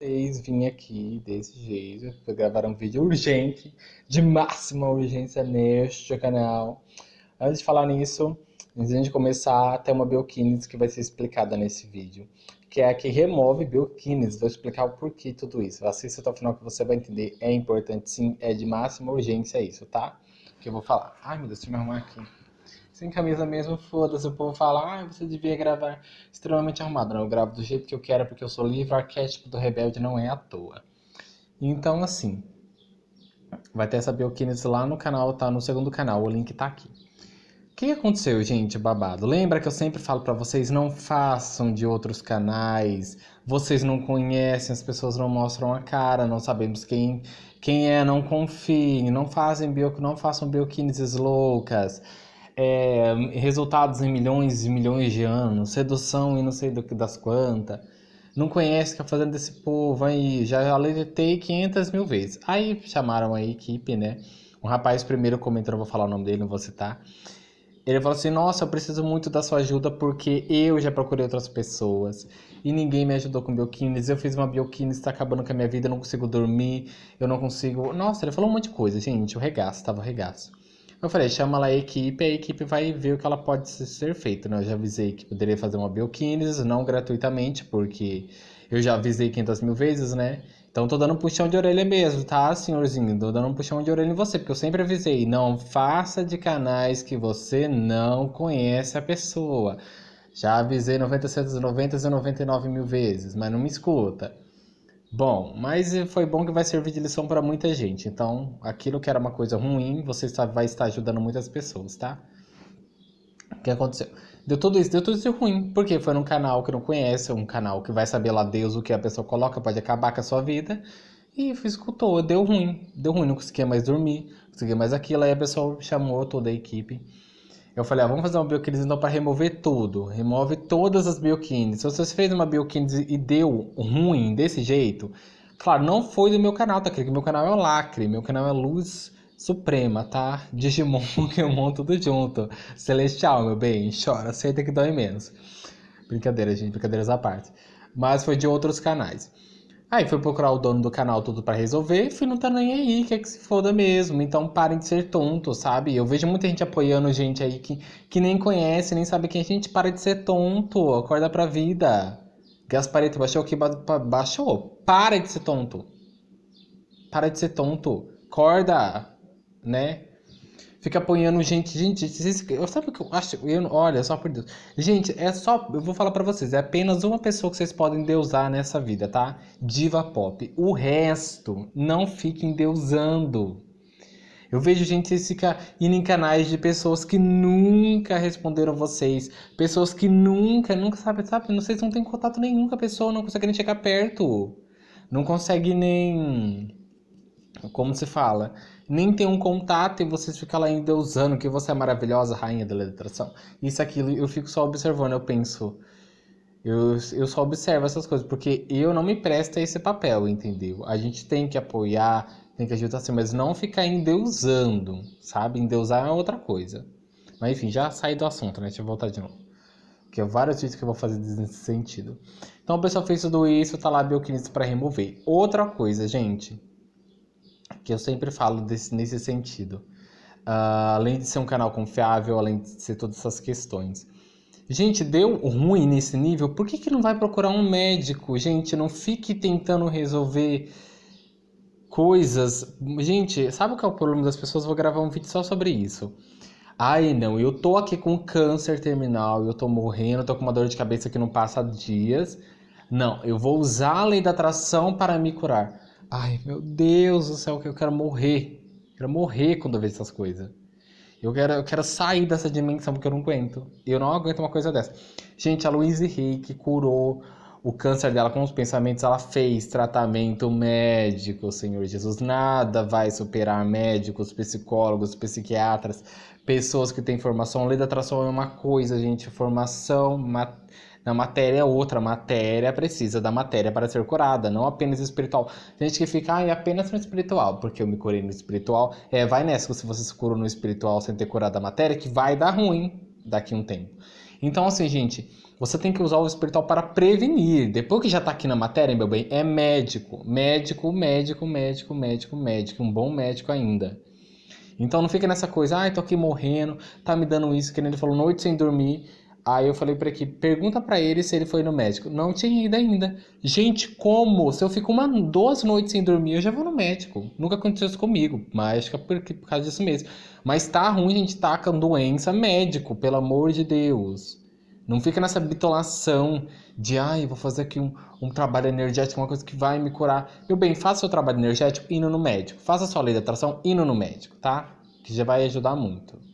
vocês vim aqui desse jeito para gravar um vídeo urgente, de máxima urgência neste canal. Antes de falar nisso, antes de começar, tem uma bioquímica que vai ser explicada nesse vídeo, que é a que remove bioquímica. Vou explicar o porquê tudo isso. Assista até o final que você vai entender. É importante sim, é de máxima urgência isso, tá? Que eu vou falar. Ai, meu Deus, deixa eu me arrumar aqui. Sem camisa mesmo, foda-se. O povo fala, ah, você devia gravar extremamente arrumado. Não, eu gravo do jeito que eu quero porque eu sou livre. O arquétipo do rebelde não é à toa. Então, assim, vai ter essa biokines lá no canal, tá no segundo canal. O link tá aqui. O que aconteceu, gente, babado? Lembra que eu sempre falo para vocês não façam de outros canais. Vocês não conhecem, as pessoas não mostram a cara, não sabemos quem quem é, não confiem, não fazem bio, não façam bioquineses loucas é, resultados em milhões e milhões de anos, redução e não sei do que das quantas. Não conhece a tá fazenda desse povo aí, já alertei 500 mil vezes. Aí chamaram a equipe, né? Um rapaz primeiro comentou, vou falar o nome dele, não vou citar. Ele falou assim: Nossa, eu preciso muito da sua ajuda porque eu já procurei outras pessoas e ninguém me ajudou com bioquines. Eu fiz uma bioquines, está acabando com a minha vida, eu não consigo dormir, eu não consigo. Nossa, ele falou um monte de coisa, gente. O regaço, tava o regaço. Eu falei, chama lá a equipe, a equipe vai ver o que ela pode ser feita. Né? Eu já avisei que poderia fazer uma bioquímica, não gratuitamente, porque eu já avisei 500 mil vezes, né? Então tô dando um puxão de orelha mesmo, tá, senhorzinho? Tô dando um puxão de orelha em você, porque eu sempre avisei, não faça de canais que você não conhece a pessoa. Já avisei 99 mil vezes, mas não me escuta. Bom, mas eh, foi bom que vai servir de lição para muita gente. Então, aquilo que era uma coisa ruim, você vai estar ajudando muitas pessoas, tá? O que aconteceu? Deu tudo isso, deu tudo isso ruim. Porque foi num canal que não conhece, um canal que vai saber lá Deus o que a pessoa coloca, pode acabar com a sua vida. E escutou, deu ruim, deu ruim, não conseguia mais dormir, não conseguia mais aquilo. Aí a pessoa chamou toda a equipe eu falei, ah, vamos fazer uma bioquímica então para remover tudo. Remove todas as bioquímicas. Se você fez uma bioquímica e deu ruim desse jeito, claro, não foi do meu canal, tá? Porque meu canal é o lacre, meu canal é luz suprema, tá? Digimon, Pokémon, tudo junto. Celestial, meu bem, chora, aceita que dói menos. Brincadeira, gente, brincadeiras à parte. Mas foi de outros canais. Aí fui procurar o dono do canal Tudo para Resolver e fui não tá nem aí, que é que se foda mesmo. Então parem de ser tonto, sabe? Eu vejo muita gente apoiando gente aí que, que nem conhece, nem sabe quem é. Gente, para de ser tonto, acorda pra vida. Gasparito baixou que ba baixou. Para de ser tonto. Para de ser tonto. Acorda, né? Fica apoiando gente. Gente, vocês, eu sabe o que eu acho? Eu, olha, só por Deus. Gente, é só. Eu vou falar para vocês. É apenas uma pessoa que vocês podem deusar nessa vida, tá? Diva pop. O resto, não fiquem deusando. Eu vejo gente ficar indo em canais de pessoas que nunca responderam vocês. Pessoas que nunca, nunca sabe, sabe? Não, vocês não têm contato nenhum com a pessoa, não conseguem nem chegar perto. Não conseguem nem como se fala, nem tem um contato e vocês ficam lá ainda usando que você é maravilhosa, rainha da letração. Isso, aquilo, eu fico só observando, eu penso. Eu, eu só observo essas coisas, porque eu não me presto a esse papel, entendeu? A gente tem que apoiar, tem que ajudar assim, mas não ficar endeusando, sabe? Endeusar é outra coisa. Mas enfim, já saí do assunto, né? Deixa eu voltar de novo. Porque é vários vídeos que eu vou fazer nesse sentido. Então o pessoal fez tudo isso, tá lá bioquímicos para remover. Outra coisa, gente que eu sempre falo desse, nesse sentido. Uh, além de ser um canal confiável, além de ser todas essas questões. Gente, deu ruim nesse nível, por que, que não vai procurar um médico? Gente, não fique tentando resolver coisas. Gente, sabe o que é o problema das pessoas? Vou gravar um vídeo só sobre isso. Ai, não, eu tô aqui com câncer terminal, eu tô morrendo, tô com uma dor de cabeça que não passa dias. Não, eu vou usar a lei da atração para me curar. Ai, meu Deus do céu, que eu quero morrer. Eu quero morrer quando eu vejo essas coisas. Eu quero, eu quero sair dessa dimensão porque eu não aguento. Eu não aguento uma coisa dessa. Gente, a Louise Rick curou o câncer dela com os pensamentos. Ela fez tratamento médico, Senhor Jesus. Nada vai superar médicos, psicólogos, psiquiatras, pessoas que têm formação. Lei da atração é uma coisa, gente. Formação, mat na matéria é outra, a matéria precisa da matéria para ser curada, não apenas espiritual. Tem gente que fica, ah, é apenas no espiritual, porque eu me curei no espiritual. É, vai nessa, se você se curou no espiritual sem ter curado a matéria, que vai dar ruim daqui a um tempo. Então, assim, gente, você tem que usar o espiritual para prevenir. Depois que já está aqui na matéria, meu bem, é médico. Médico, médico, médico, médico, médico. Um bom médico ainda. Então não fica nessa coisa, ai, ah, tô aqui morrendo, tá me dando isso, que nem ele falou, noite sem dormir. Aí eu falei pra aqui, pergunta para ele se ele foi no médico. Não tinha ido ainda. Gente, como? Se eu fico uma, duas noites sem dormir, eu já vou no médico. Nunca aconteceu isso comigo, mas acho que é por, por causa disso mesmo. Mas tá ruim, gente, tá com doença médico, pelo amor de Deus. Não fica nessa bitolação de, ai, vou fazer aqui um, um trabalho energético, uma coisa que vai me curar. Meu bem, faça seu trabalho energético indo no médico. Faça sua lei da atração indo no médico, tá? Que já vai ajudar muito.